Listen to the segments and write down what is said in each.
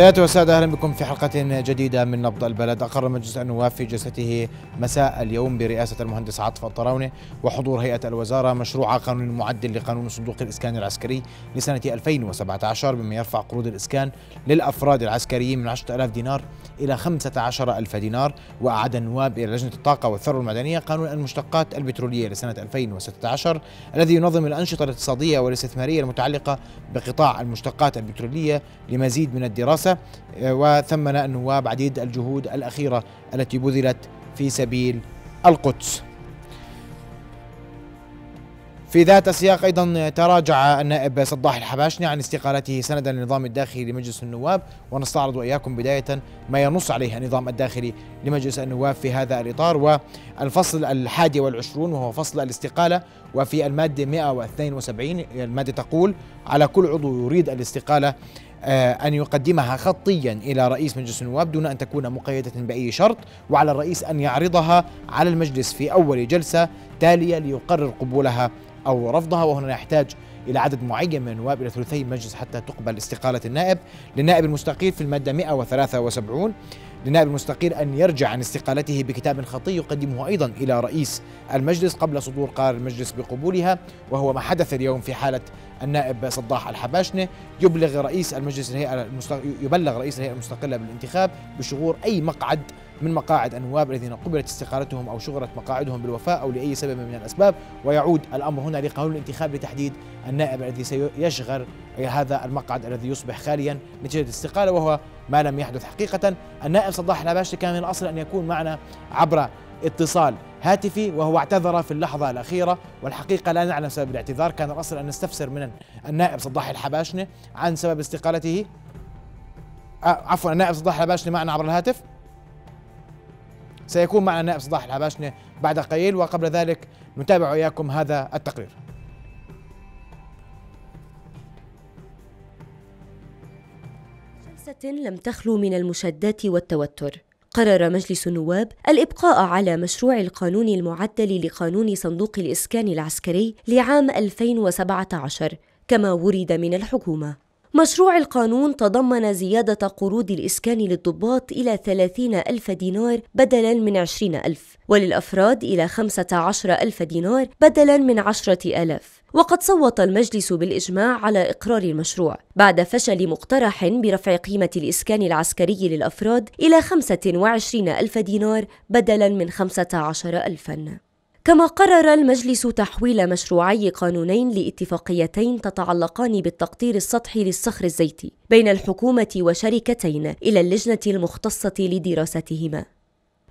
سيادة والسادة أهلا بكم في حلقة جديدة من نبض البلد أقر مجلس النواب في جلسته مساء اليوم برئاسة المهندس عاطف الطراونة وحضور هيئة الوزارة مشروع قانون معدل لقانون صندوق الإسكان العسكري لسنة 2017 بما يرفع قروض الإسكان للأفراد العسكريين من 10000 دينار إلى 15000 دينار وأعاد النواب إلى لجنة الطاقة والثروة المعدنية قانون المشتقات البترولية لسنة 2016 الذي ينظم الأنشطة الاقتصادية والاستثمارية المتعلقة بقطاع المشتقات البترولية لمزيد من الدراسة آه، وثمن النواب عديد الجهود الأخيرة التي بذلت في سبيل القدس في ذات السياق ايضا تراجع النائب صداح الحباشني عن استقالته سندا للنظام الداخلي لمجلس النواب ونستعرض اياكم بدايه ما ينص عليه النظام الداخلي لمجلس النواب في هذا الاطار والفصل الحادي والعشرون وهو فصل الاستقاله وفي الماده 172 الماده تقول على كل عضو يريد الاستقاله آه، أن يقدمها خطيا إلى رئيس مجلس النواب دون أن تكون مقيدة بأي شرط وعلى الرئيس أن يعرضها على المجلس في أول جلسة تالية ليقرر قبولها أو رفضها وهنا يحتاج إلى عدد معين من النواب إلى ثلثي المجلس حتى تقبل استقالة النائب للنائب المستقيل في المادة 173 للنائب المستقيل أن يرجع عن استقالته بكتاب خطي يقدمه أيضا إلى رئيس المجلس قبل صدور قرار المجلس بقبولها وهو ما حدث اليوم في حالة النائب صداح الحباشنة يبلغ رئيس المجلس الهيئة يبلغ رئيس الهيئة المستقلة بالانتخاب بشغور أي مقعد من مقاعد النواب الذين قبلت استقالتهم أو شغلت مقاعدهم بالوفاء أو لأي سبب من الأسباب ويعود الأمر هنا لقانون الانتخاب لتحديد النائب الذي سيشغل هذا المقعد الذي يصبح خاليا نتيجة الاستقالة وهو ما لم يحدث حقيقة النائب صلاح العباشي كان من الأصل أن يكون معنا عبر اتصال هاتفي وهو اعتذر في اللحظة الأخيرة والحقيقة لا نعلم سبب الاعتذار كان الأصل أن نستفسر من النائب صلاح الحباشنة عن سبب استقالته آه، عفوا النائب صلاح الحباشنة معنا عبر الهاتف سيكون معنا نائب صلاح الحباشنة بعد قليل وقبل ذلك نتابع إياكم هذا التقرير جلسة لم تخلو من المشادات والتوتر قرر مجلس النواب الإبقاء على مشروع القانون المعدل لقانون صندوق الإسكان العسكري لعام 2017 كما ورد من الحكومة مشروع القانون تضمن زيادة قروض الإسكان للضباط إلى 30 ألف دينار بدلاً من 20 ألف وللأفراد إلى 15 ألف دينار بدلاً من 10 ألف وقد صوت المجلس بالإجماع على إقرار المشروع بعد فشل مقترح برفع قيمة الإسكان العسكري للأفراد إلى 25 ألف دينار بدلاً من 15 ألفاً كما قرر المجلس تحويل مشروعي قانونين لاتفاقيتين تتعلقان بالتقطير السطحي للصخر الزيتي بين الحكومة وشركتين إلى اللجنة المختصة لدراستهما.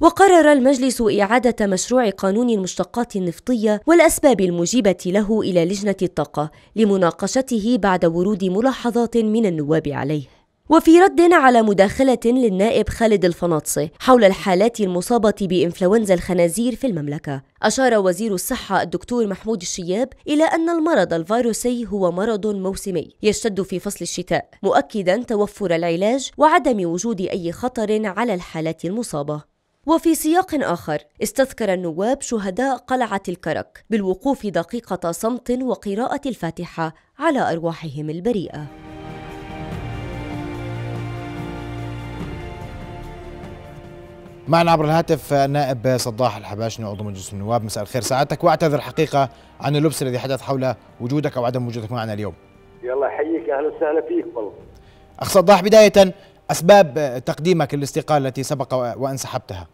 وقرر المجلس إعادة مشروع قانون المشتقات النفطية والأسباب المجيبه له إلى لجنة الطاقة لمناقشته بعد ورود ملاحظات من النواب عليه. وفي رد على مداخلة للنائب خالد الفناطسي حول الحالات المصابة بإنفلونزا الخنازير في المملكة أشار وزير الصحة الدكتور محمود الشياب إلى أن المرض الفيروسي هو مرض موسمي يشتد في فصل الشتاء مؤكدا توفر العلاج وعدم وجود أي خطر على الحالات المصابة وفي سياق آخر استذكر النواب شهداء قلعة الكرك بالوقوف دقيقة صمت وقراءة الفاتحة على أرواحهم البريئة معنا عبر الهاتف نائب صداح الحباشني عضو مجلس النواب مساء الخير سعادتك واعتذر حقيقه عن اللبس الذي حدث حول وجودك او عدم وجودك معنا اليوم يلا يحييك اهلا وسهلا فيك والله اخ صداح بدايه اسباب تقديمك الاستقاله التي سبق وانسحبتها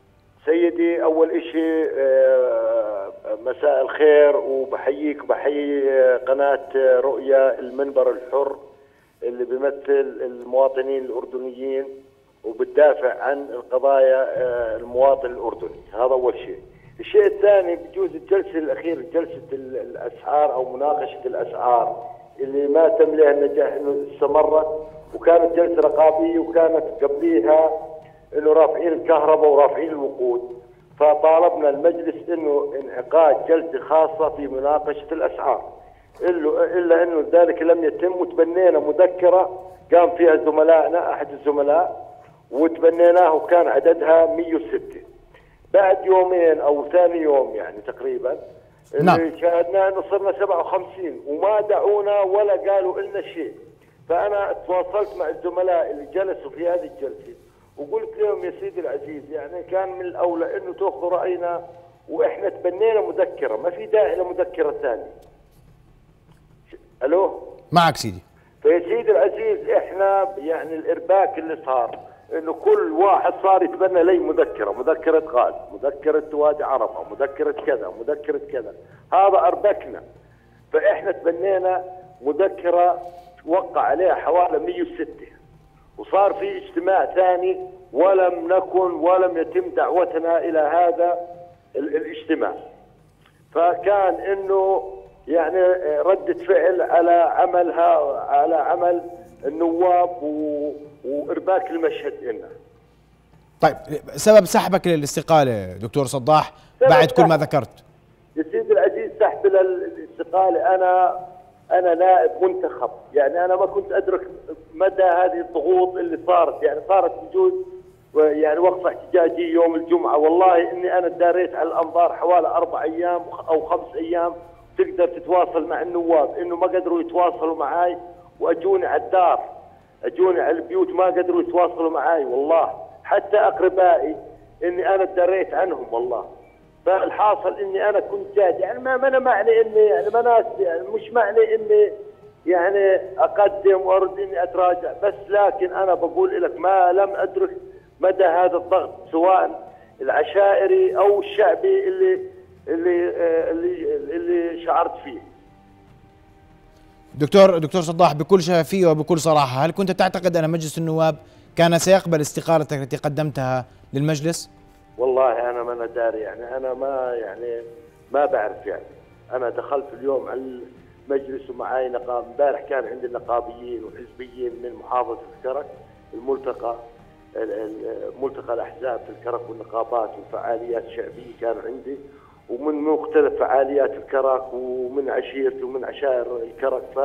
سيدي اول شيء آه، مساء الخير وبحييك وبحيي آه، قناه آه، رؤيا المنبر الحر اللي بيمثل المواطنين الاردنيين وبتدافع عن القضايا آه، المواطن الاردني هذا اول شيء الشيء الثاني بجوز الجلسه الاخيره جلسه الاسعار او مناقشه الاسعار اللي ما تم لها النجاح انه استمرت وكانت جلسه رقابيه وكانت قبليها انه رافعين الكهرباء ورافعين الوقود فطالبنا المجلس انه انعقاد جلسه خاصه في مناقشه الاسعار الا انه ذلك لم يتم وتبنينا مذكره قام فيها زملائنا احد الزملاء وتبنيناه وكان عددها 106 بعد يومين او ثاني يوم يعني تقريبا نعم شاهدنا انه صرنا 57 وما دعونا ولا قالوا لنا شيء فانا تواصلت مع الزملاء اللي جلسوا في هذه الجلسه وقلت لهم يا سيدي العزيز يعني كان من الاولى انه تاخذوا راينا واحنا تبنينا مذكره ما في داعي لمذكره ثانيه الو معك سيدي فيا سيدي العزيز احنا يعني الارباك اللي صار انه كل واحد صار يتبنى لي مذكره، مذكره غاز، مذكره وادي عرفه، مذكره كذا، مذكره كذا، هذا اربكنا. فاحنا تبنينا مذكره وقع عليها حوالي 106 وصار في اجتماع ثاني ولم نكن ولم يتم دعوتنا الى هذا الاجتماع. فكان انه يعني رده فعل على عملها على عمل النواب و وارباك المشهد لنا طيب سبب سحبك للاستقاله دكتور صداح بعد كل ما ذكرت يا سيدي العزيز سحب للاستقاله انا انا نائب منتخب يعني انا ما كنت ادرك مدى هذه الضغوط اللي صارت يعني صارت بجوز يعني وقفه احتجاجيه يوم الجمعه والله اني انا داريت على الانظار حوالي اربع ايام او خمس ايام تقدر تتواصل مع النواب انه ما قدروا يتواصلوا معي واجوني على الدار اجون على البيوت ما قدروا يتواصلوا معي والله حتى اقربائي اني انا دريت عنهم والله فالحاصل اني انا كنت جاد يعني ما انا معني اني يعني ما انا يعني مش معني اني يعني اقدم وارد اني اتراجع بس لكن انا بقول لك ما لم ادرك مدى هذا الضغط سواء العشائري او الشعبي اللي اللي آه، اللي, اللي شعرت فيه دكتور دكتور صداح بكل شفافيه وبكل صراحه هل كنت تعتقد ان مجلس النواب كان سيقبل استقالتك التي قدمتها للمجلس؟ والله انا ما داري يعني انا ما يعني ما بعرف يعني انا دخلت اليوم على المجلس ومعاي نقاب امبارح كان عندي نقابيين وحزبيين من محافظه الكرك الملتقى ملتقى الاحزاب في الكرك والنقابات والفعاليات الشعبيه كان عندي ومن مختلف فعاليات الكرك ومن عشيرته ومن عشائر الكرك ف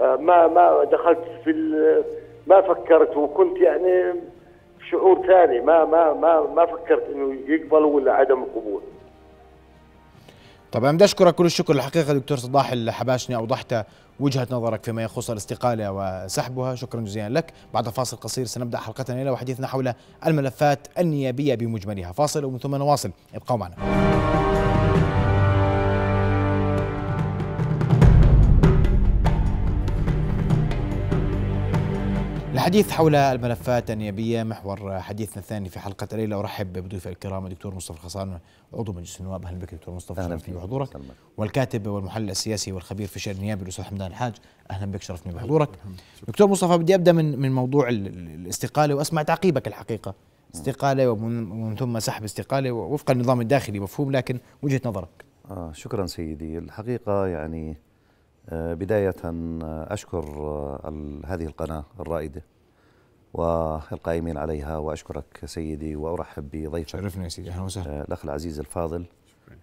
آه، ما ما دخلت في ما فكرت وكنت يعني في شعور ثاني ما ما ما ما فكرت انه يقبل ولا عدم القبول. طبعا بدي اشكرك كل الشكر الحقيقه دكتور صباح الحباشني اوضحت وجهه نظرك فيما يخص الاستقاله وسحبها شكرا جزيلا لك بعد فاصل قصير سنبدا حلقتنا الى وحديثنا حول الملفات النيابيه بمجملها فاصل ومن ثم نواصل ابقوا معنا الحديث حول الملفات النيابيه محور حديثنا الثاني في حلقه الليله ارحب بضيوفي الكرام الدكتور مصطفى خصان عضو مجلس النواب اهلا بك دكتور مصطفى اهلا في بحضورك والكاتب والمحلل السياسي والخبير في الشان النيابي الاستاذ حمدان الحاج اهلا بك شرفني بحضورك دكتور مصطفى بدي ابدا من من موضوع الاستقاله واسمع تعقيبك الحقيقه استقاله ومن ثم سحب استقاله وفق النظام الداخلي مفهوم لكن وجهه نظرك آه شكرا سيدي الحقيقه يعني آه، بداية آه، أشكر آه، هذه القناة الرائدة والقائمين عليها واشكرك سيدي وارحب بضيفك شرفنا يا سيدي اهلا وسهلا آه، الاخ العزيز الفاضل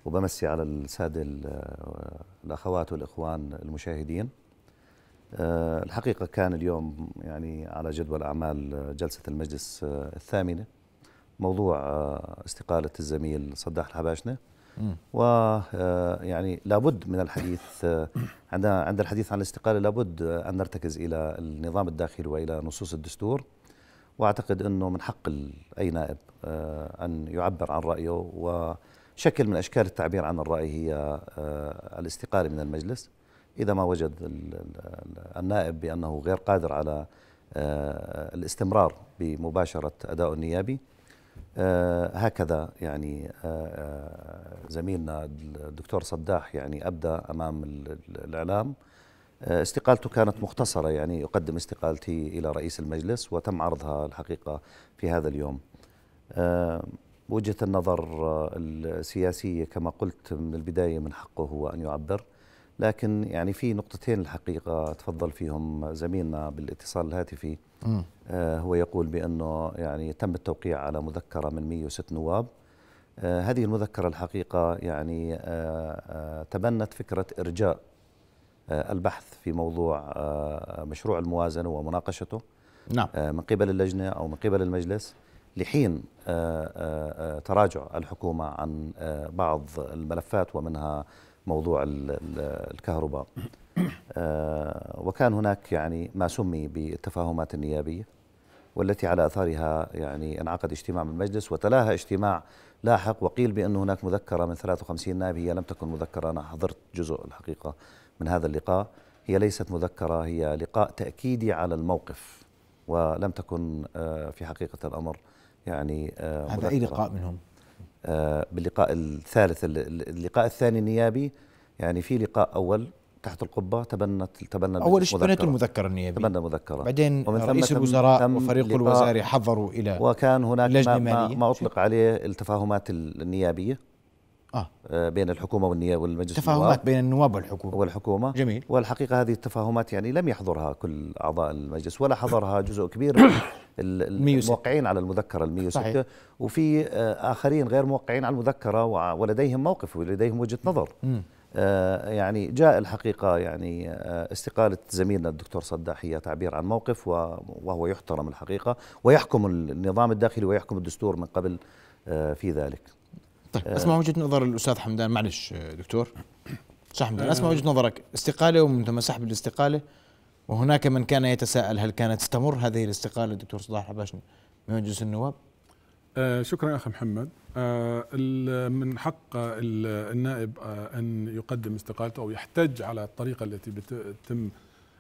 وبمسي على الساده آه، الاخوات والاخوان المشاهدين آه، الحقيقه كان اليوم يعني على جدول اعمال جلسه المجلس الثامنه موضوع استقاله الزميل صداح الحباشنه يعني لابد من الحديث عند عند الحديث عن الاستقاله لابد ان نرتكز الى النظام الداخلي والى نصوص الدستور واعتقد انه من حق اي نائب آه، ان يعبر عن رايه وشكل من اشكال التعبير عن الراي هي آه، الاستقاله من المجلس اذا ما وجد النائب بانه غير قادر على آه، الاستمرار بمباشره اداء النيابي هكذا يعني زميلنا الدكتور صداح يعني ابدى امام الاعلام آه، استقالته كانت مختصرة يعني يقدم استقالتي إلى رئيس المجلس وتم عرضها الحقيقة في هذا اليوم آه، وجهة النظر آه، السياسية كما قلت من البداية من حقه هو أن يعبر لكن يعني في نقطتين الحقيقة تفضل فيهم زميلنا بالاتصال الهاتفي هو يقول بأنه يعني تم التوقيع على مذكرة من 106 نواب هذه المذكرة الحقيقة يعني تبنت فكرة إرجاء آه، البحث في موضوع آه، مشروع الموازنة ومناقشته نعم. آه، من قبل اللجنة أو من قبل المجلس لحين تراجع الحكومة عن بعض الملفات ومنها موضوع الكهرباء وكان هناك يعني ما سمي بالتفاهمات النيابية والتي على أثارها يعني انعقد اجتماع من المجلس وتلاها اجتماع لاحق وقيل بأن هناك مذكرة من 53 نائب هي لم تكن مذكرة أنا حضرت جزء الحقيقة من هذا اللقاء هي ليست مذكرة هي لقاء تأكيدي على الموقف ولم تكن آه، في حقيقة الأمر يعني آه، هذا أي لقاء منهم؟ آه، باللقاء الثالث اللقاء الثاني النيابي يعني في لقاء أول تحت القبة تبنت تبنى أول شيء تبنت المذكرة النيابيه؟ تبنى المذكرة بعدين ومن ثم رئيس الوزراء وفريق الوزاري حضروا إلى وكان هناك ما, ما, ما أطلق عليه التفاهمات النيابية آه. آه. بين الحكومه والنيابه والمجلس تفاهمات بين النواب والحكومه والحكومه جميل والحقيقه هذه التفاهمات يعني لم يحضرها كل اعضاء المجلس ولا حضرها جزء كبير الموقعين على المذكره ال 106 صحيح. وفي آه، اخرين غير موقعين على المذكره ولديهم موقف ولديهم وجهه نظر آه يعني جاء الحقيقة يعني آه استقالة زميلنا الدكتور صداح هي تعبير عن موقف وهو يحترم الحقيقة ويحكم النظام الداخلي ويحكم الدستور من قبل آه في ذلك طيب آه. اسمع وجهه نظر الاستاذ حمدان معلش آه، دكتور صح حمدان اسمع وجهه نظرك استقاله ومن ثم سحب الاستقاله وهناك من كان يتساءل هل كانت تستمر هذه الاستقاله دكتور صلاح حباشني من مجلس النواب آه شكرا اخ محمد آه من حق النائب آه ان يقدم استقالته او يحتج على الطريقه التي بتتم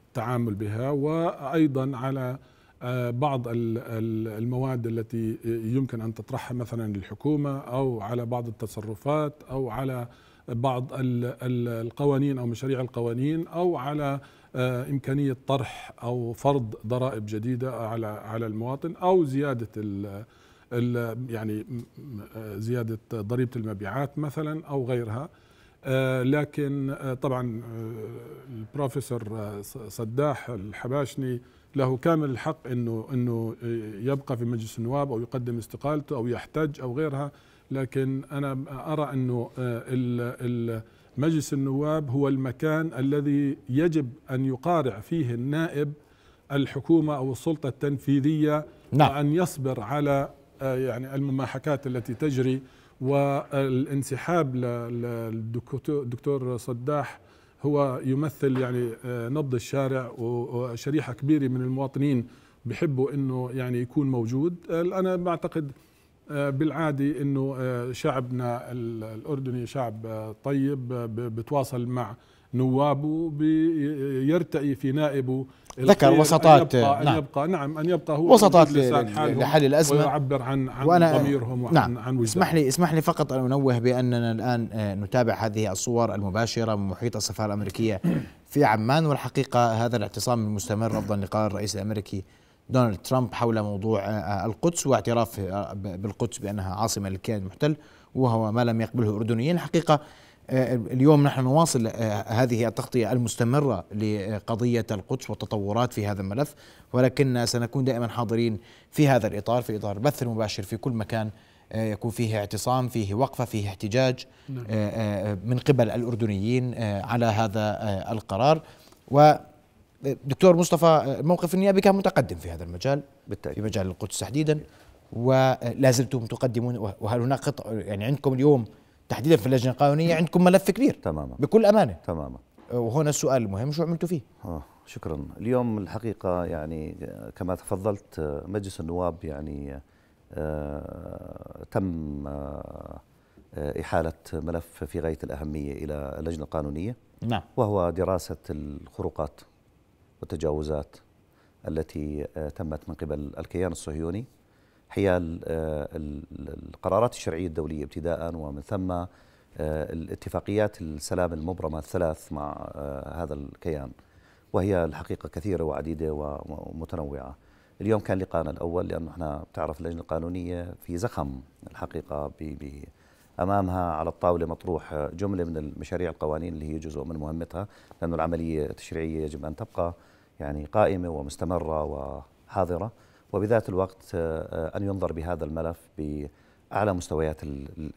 التعامل بها وايضا على آه، بعض المواد التي يمكن ان تطرحها مثلا الحكومه او على بعض التصرفات او على بعض القوانين او مشاريع القوانين او على آه، امكانيه طرح او فرض ضرائب جديده على على المواطن او زياده يعني آه، زياده ضريبه المبيعات مثلا او غيرها لكن طبعا البروفيسور صداح الحباشني له كامل الحق انه انه يبقى في مجلس النواب او يقدم استقالته او يحتج او غيرها لكن انا ارى انه آه، مجلس النواب هو المكان الذي يجب ان يقارع فيه النائب الحكومه او السلطه التنفيذيه نعم. وان يصبر على آه، يعني المماحكات التي تجري والانسحاب للدكتور صداح هو يمثل يعني آه، نبض الشارع وشريحه كبيره من المواطنين بحبوا انه يعني يكون موجود آه، انا بعتقد آه، بالعادي انه شعبنا الاردني شعب طيب بتواصل مع نوابه يرتئي في نائبه ذكر وسطات أن يبقى, نعم. أن يبقى نعم أن يبقى هو وسطات لحل الأزمة ويعبر عن عن وأنا ضميرهم وعن نعم عن اسمح لي اسمح لي فقط أن أنوه بأننا الآن آه، نتابع هذه الصور المباشرة من محيط السفارة الأمريكية في عمان والحقيقة هذا الاعتصام المستمر رفضا لقرار الرئيس الأمريكي دونالد ترامب حول موضوع آه، آه، القدس واعترافه بالقدس بأنها عاصمة للكيان المحتل وهو ما لم يقبله الأردنيين الحقيقة آه، اليوم نحن نواصل آه، هذه التغطية المستمرة لقضية القدس والتطورات في هذا الملف ولكن سنكون دائما حاضرين في هذا الإطار في إطار البث المباشر في كل مكان آه، يكون فيه اعتصام فيه وقفة فيه احتجاج نعم. من قبل الأردنيين على هذا القرار و دكتور مصطفى موقف النيابي كان متقدم في هذا المجال بالتأكيد. في مجال القدس تحديدا ولا زلتم تقدمون وهل هناك يعني عندكم اليوم تحديدا في اللجنه القانونيه عندكم ملف كبير تماما بكل امانه تماما وهنا السؤال المهم شو عملتوا فيه؟ آه شكرا اليوم الحقيقه يعني آه، كما تفضلت آه، مجلس النواب يعني آه تم آه،, آه إحالة ملف في غاية الأهمية إلى اللجنة القانونية نعم وهو دراسة الخروقات والتجاوزات التي تمت من قبل الكيان الصهيوني حيال آه، القرارات الشرعية الدولية ابتداء ومن ثم آه، الاتفاقيات السلام المبرمة الثلاث مع آه، هذا الكيان وهي الحقيقة كثيرة وعديدة ومتنوعة اليوم كان لقاءنا الأول لأنه احنا بتعرف اللجنة القانونية في زخم الحقيقة ب امامها على الطاوله مطروح جمله من المشاريع القوانين اللي هي جزء من مهمتها لانه العمليه التشريعيه يجب ان تبقى يعني قائمه ومستمره وحاضره وبذات الوقت آه، آه، أن ينظر بهذا الملف بأعلى مستويات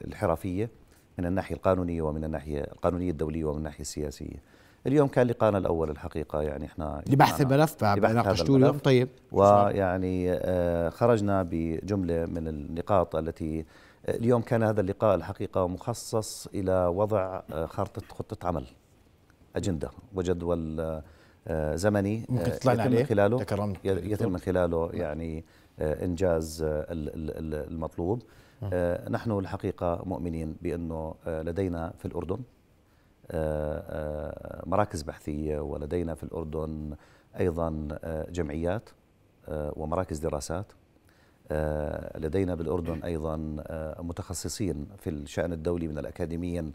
الحرفية من الناحية القانونية ومن الناحية القانونية الدولية ومن الناحية السياسية اليوم كان لقانا الأول الحقيقة يعني احنا لبحث الملف ناقشتوه اليوم طيب ويعني آه، خرجنا بجملة من النقاط التي اليوم كان هذا اللقاء الحقيقة مخصص إلى وضع خارطة خطة عمل أجندة وجدول آه، زمني ممكن آه، تطلعنا يتم عليه خلاله تكرمت يتم من خلاله يعني آه، انجاز المطلوب نحن الحقيقه مؤمنين بانه لدينا في الاردن مراكز بحثيه ولدينا في الاردن ايضا جمعيات ومراكز دراسات لدينا بالاردن ايضا متخصصين في الشان الدولي من الاكاديميين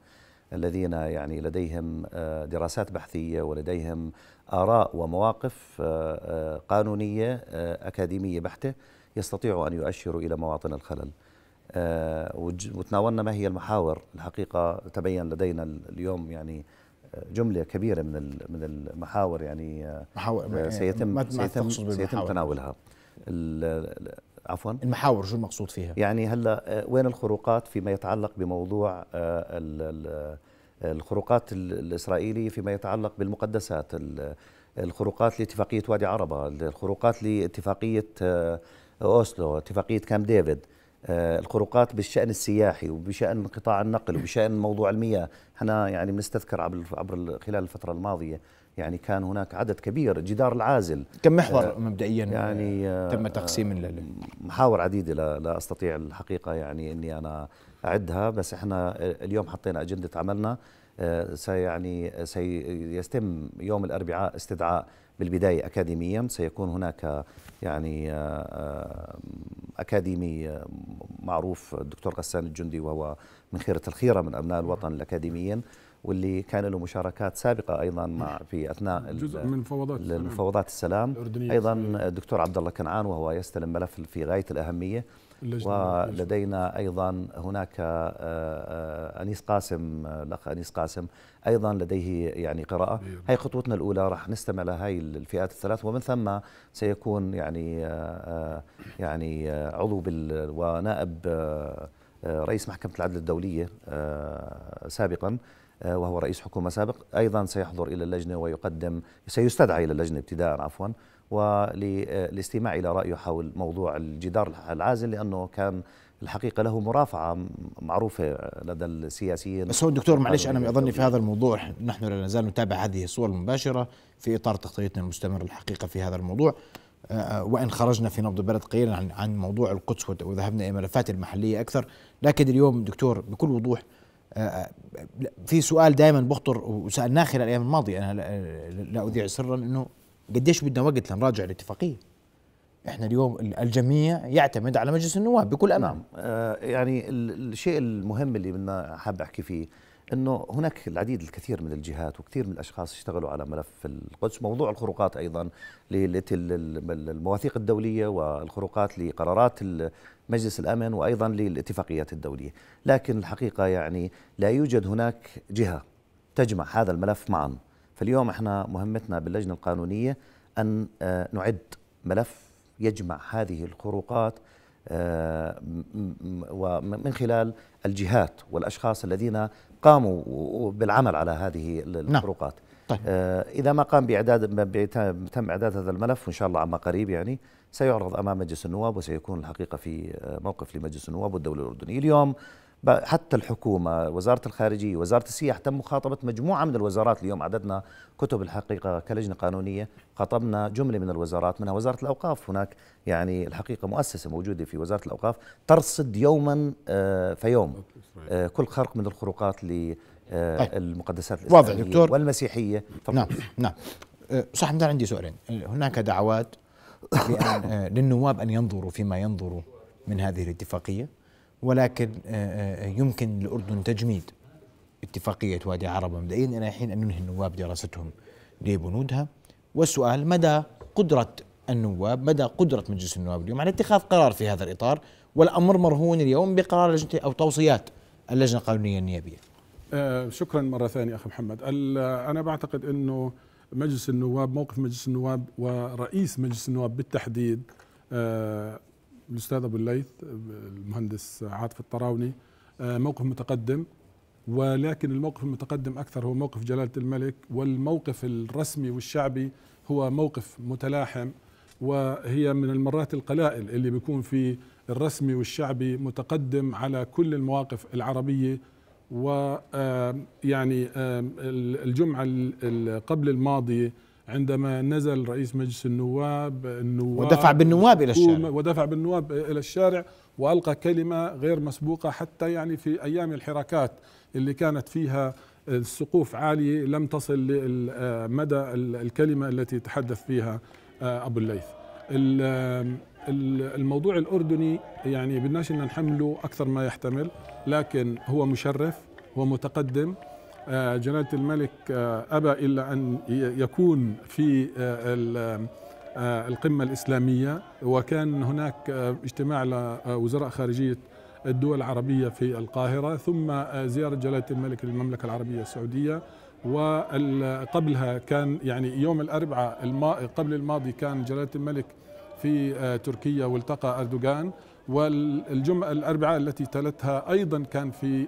الذين يعني لديهم آه، دراسات بحثيه ولديهم اراء ومواقف آه، آه، قانونيه اكاديميه بحته يستطيعوا ان يؤشروا الى مواطن الخلل. وتناولنا ما هي المحاور الحقيقه تبين لدينا اليوم يعني جمله كبيره من من المحاور يعني محاور سيتم ما سيتم, سيتم تناولها عفوا المحاور شو المقصود فيها يعني هلا آه، وين الخروقات فيما يتعلق بموضوع آه، آه، الخروقات الاسرائيليه فيما يتعلق بالمقدسات الخروقات لاتفاقيه وادي عربه الخروقات لاتفاقيه اوسلو اتفاقيه كام ديفيد الخروقات بالشأن السياحي وبشأن قطاع النقل وبشأن موضوع المياه احنا يعني بنستذكر عبر عبر خلال الفترة الماضية يعني كان هناك عدد كبير جدار العازل كم محور آه مبدئيا آه، يعني آه تم تقسيم لل... آه، محاور عديده لا, لا استطيع الحقيقه يعني اني انا اعدها بس احنا اليوم حطينا اجنده عملنا آه سيعني سيتم يوم الاربعاء استدعاء بالبدايه اكاديميا سيكون هناك يعني آه، اكاديمي معروف الدكتور غسان الجندي وهو من خيره الخيره من ابناء الوطن الأكاديميين واللي كان له مشاركات سابقه ايضا مع في اثناء جزء من مفاوضات المفاوضات السلام, الاردنيه ايضا الدكتور عبد الله كنعان وهو يستلم ملف في غايه الاهميه ولدينا ايضا هناك آه، آه، انيس قاسم الاخ انيس قاسم ايضا لديه يعني قراءه هي خطوتنا الاولى راح نستمع لهي الفئات الثلاث ومن ثم سيكون يعني آه، يعني عضو ونائب رئيس محكمه العدل الدوليه سابقا آه، وهو رئيس حكومة سابق أيضا سيحضر إلى اللجنة ويقدم سيستدعى إلى اللجنة ابتداء عفوا وللاستماع إلى رأيه حول موضوع الجدار العازل لأنه كان الحقيقه له مرافعه معروفه لدى السياسيين بس هو الدكتور معلش انا اظن في هذا الموضوع نحن لا نزال نتابع هذه الصور المباشره في اطار تغطيتنا المستمر الحقيقه في هذا الموضوع آه، وان خرجنا في نبض البلد قليلا عن عن موضوع القدس وذهبنا الى الملفات المحليه اكثر لكن اليوم دكتور بكل وضوح في سؤال دائما بخطر وسالناه خلال الايام الماضيه انا لا اذيع سرا انه قديش بدنا وقت لنراجع الاتفاقيه؟ احنا اليوم الجميع يعتمد على مجلس النواب بكل امام نعم آه يعني الشيء المهم اللي بدنا حاب احكي فيه انه هناك العديد الكثير من الجهات وكثير من الاشخاص اشتغلوا على ملف القدس، موضوع الخروقات ايضا للمواثيق الدوليه والخروقات لقرارات مجلس الامن وايضا للاتفاقيات الدوليه، لكن الحقيقه يعني لا يوجد هناك جهه تجمع هذا الملف معا، فاليوم احنا مهمتنا باللجنه القانونيه ان آه، نعد ملف يجمع هذه الخروقات آه، ومن خلال الجهات والاشخاص الذين قاموا بالعمل على هذه الفروقات نعم. طيب. آه، اذا ما قام باعداد تم اعداد هذا الملف وان شاء الله عما قريب يعني سيعرض امام مجلس النواب وسيكون الحقيقه في آه، موقف لمجلس النواب والدوله الاردنيه اليوم حتى الحكومة وزارة الخارجية وزارة السياحة تم مخاطبة مجموعة من الوزارات اليوم عددنا كتب الحقيقة كلجنة قانونية خاطبنا جملة من الوزارات منها وزارة الأوقاف هناك يعني الحقيقة مؤسسة موجودة في وزارة الأوقاف ترصد يوما آه، فيوم آه، كل خرق من الخروقات للمقدسات آه، طيب. الإسلامية واضح دكتور والمسيحية نعم نعم صح أنا عندي سؤالين هناك دعوات للنواب أن ينظروا فيما ينظروا من هذه الاتفاقية ولكن آه، آه، يمكن للأردن تجميد اتفاقية وادي عربة مبدئيا إلى حين أن ننهي النواب دراستهم لبنودها والسؤال مدى قدرة النواب مدى قدرة مجلس النواب اليوم على اتخاذ قرار في هذا الإطار والأمر مرهون اليوم بقرار لجنة أو توصيات اللجنة القانونية النيابية آه، شكرا مرة ثانية أخي محمد أنا بعتقد أنه مجلس النواب موقف مجلس النواب ورئيس مجلس النواب بالتحديد الاستاذ ابو الليث المهندس عاطف الطراوني آه، موقف متقدم ولكن الموقف المتقدم اكثر هو موقف جلاله الملك والموقف الرسمي والشعبي هو موقف متلاحم وهي من المرات القلائل اللي بيكون في الرسمي والشعبي متقدم على كل المواقف العربيه ويعني الجمعه قبل الماضيه عندما نزل رئيس مجلس النواب النواب ودفع بالنواب الى الشارع ودفع بالنواب الى الشارع والقى كلمه غير مسبوقه حتى يعني في ايام الحركات اللي كانت فيها السقوف عاليه لم تصل لمدى الكلمه التي تحدث فيها آه، ابو الليث الموضوع الاردني يعني بدناش ان نحمله اكثر ما يحتمل لكن هو مشرف هو متقدم جلالة الملك آه، أبى إلا أن يكون في آه، آه، القمة الإسلامية وكان هناك اجتماع لوزراء خارجية الدول العربية في القاهرة ثم زيارة جلالة الملك للمملكة العربية السعودية وقبلها كان يعني يوم الأربعاء قبل الماضي كان جلالة الملك في تركيا والتقى أردوغان والجمعة الأربعاء التي تلتها أيضا كان في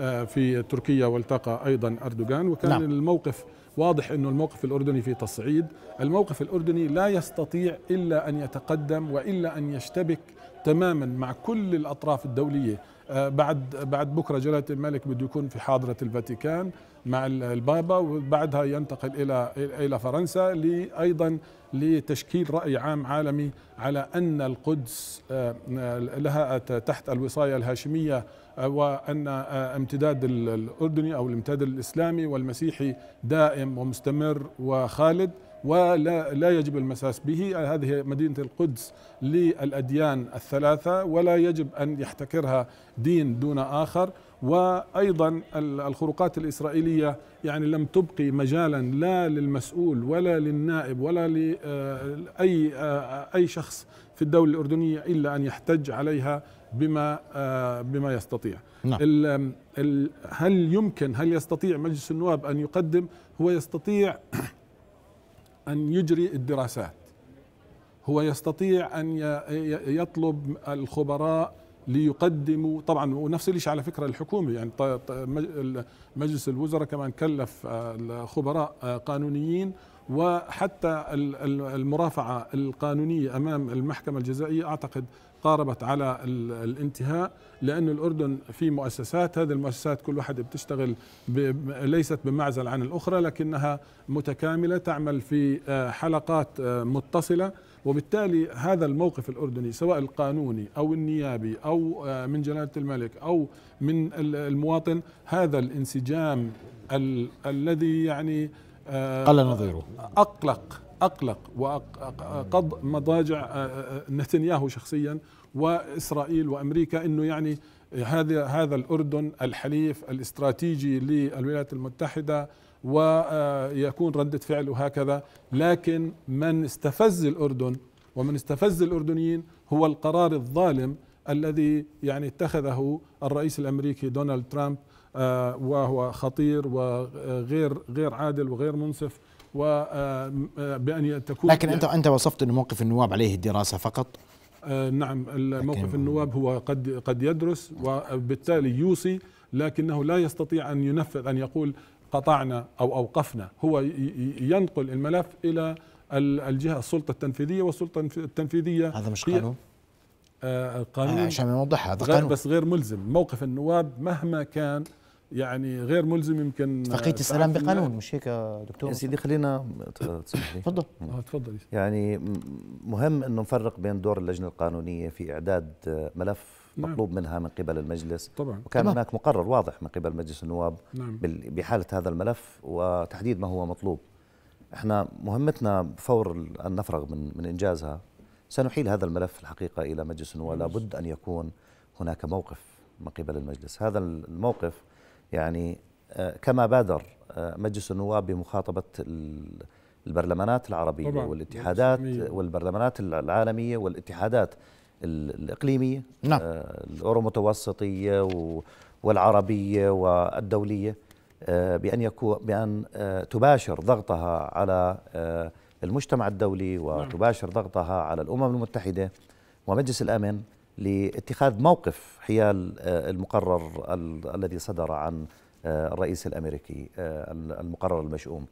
آه، في تركيا والتقى أيضا أردوغان وكان نعم. الموقف واضح أنه الموقف الأردني في تصعيد الموقف الأردني لا يستطيع إلا أن يتقدم وإلا أن يشتبك تماما مع كل الأطراف الدولية آه، بعد بعد بكره جلاله الملك بده يكون في حاضره الفاتيكان مع البابا وبعدها ينتقل الى الى فرنسا ايضا لتشكيل راي عام عالمي على ان القدس آه، آه، لها تحت الوصايه الهاشميه وان امتداد الاردني او الامتداد الاسلامي والمسيحي دائم ومستمر وخالد ولا لا يجب المساس به هذه مدينة القدس للأديان الثلاثة ولا يجب أن يحتكرها دين دون آخر وايضا الخروقات الاسرائيليه يعني لم تبقي مجالا لا للمسؤول ولا للنائب ولا لاي آه، آه، اي شخص في الدوله الاردنيه الا ان يحتج عليها بما آه، بما يستطيع نعم. هل يمكن هل يستطيع مجلس النواب ان يقدم هو يستطيع أن يجري الدراسات هو يستطيع أن يطلب الخبراء ليقدموا طبعا ونفس الشيء على فكره الحكومه يعني مجلس الوزراء كمان كلف آه، خبراء آه، قانونيين وحتى المرافعه القانونيه امام المحكمه الجزائيه اعتقد قاربت على الانتهاء لأن الأردن في مؤسسات هذه المؤسسات كل واحدة بتشتغل ليست بمعزل عن الأخرى لكنها متكاملة تعمل في آه، حلقات آه، متصلة وبالتالي هذا الموقف الأردني سواء القانوني أو النيابي أو آه، من جلالة الملك أو من المواطن هذا الانسجام ال الذي يعني قل نظيره أقلق أقلق وقض مضاجع آه، آه، آه، نتنياهو شخصيا وإسرائيل وأمريكا أنه يعني هذا هذا الأردن الحليف الاستراتيجي للولايات المتحدة ويكون ردة فعله هكذا لكن من استفز الأردن ومن استفز الأردنيين هو القرار الظالم الذي يعني اتخذه الرئيس الامريكي دونالد ترامب وهو خطير وغير غير عادل وغير منصف وبأن آه، آه، تكون لكن أنت أنت وصفت أن موقف النواب عليه الدراسة فقط آه، نعم موقف النواب هو قد قد يدرس وبالتالي يوصي لكنه لا يستطيع أن ينفذ أن يقول قطعنا أو أوقفنا هو ينقل الملف إلى الجهة السلطة التنفيذية والسلطة التنفيذية هذا مش قانون قانون عشان نوضحها هذا قانون بس غير ملزم موقف النواب مهما كان يعني غير ملزم يمكن اتفاقيه السلام بقانون مش هيك دكتور يا سيدي خلينا تسمح لي تفضل آه، تفضل يعني مهم انه نفرق بين دور اللجنه القانونيه في اعداد ملف نعم. مطلوب منها من قبل المجلس طبعا وكان طبعا. هناك مقرر واضح من قبل مجلس النواب نعم. بحاله هذا الملف وتحديد ما هو مطلوب احنا مهمتنا فور ان نفرغ من من انجازها سنحيل هذا الملف الحقيقه الى مجلس النواب لابد ان يكون هناك موقف من قبل المجلس هذا الموقف يعني آه، كما بادر آه، مجلس النواب بمخاطبة البرلمانات العربية طبعا. والاتحادات والبرلمانات العالمية والاتحادات الإقليمية نعم. آه، الأورو متوسطية والعربية والدولية بأن يكون بأن تباشر ضغطها على المجتمع الدولي نعم. وتباشر ضغطها على الأمم المتحدة ومجلس الأمن لاتخاذ موقف حيال آه، المقرر الذي صدر عن آه، الرئيس الامريكي آه، المقرر المشؤوم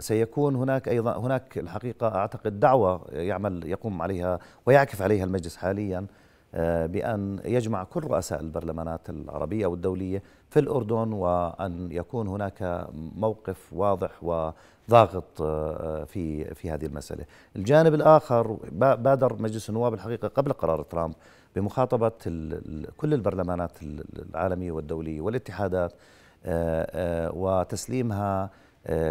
سيكون هناك ايضا هناك الحقيقه اعتقد دعوه يعمل يقوم عليها ويعكف عليها المجلس حاليا آه، بأن يجمع كل رؤساء البرلمانات العربية والدولية في الأردن وأن يكون هناك موقف واضح وضاغط آه، في في هذه المسألة. الجانب الآخر بادر مجلس النواب الحقيقة قبل قرار ترامب بمخاطبة كل البرلمانات العالمية والدولية والاتحادات آه، وتسليمها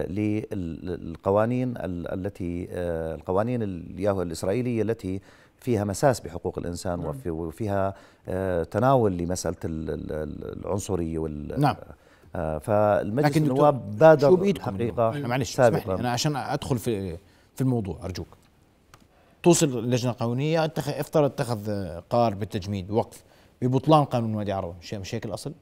للقوانين التي القوانين الياهو الإسرائيلية التي فيها مساس بحقوق الانسان نعم. وفيها آه، تناول لمساله العنصريه وال نعم. آه، فالمجلس لكن النواب بادر شو بايدكم الحقيقه معلش سابقا انا عشان ادخل في في الموضوع ارجوك توصل اللجنه القانونيه افترض اتخذ قرار بالتجميد وقف ببطلان قانون وادي عروة مش هيك الاصل؟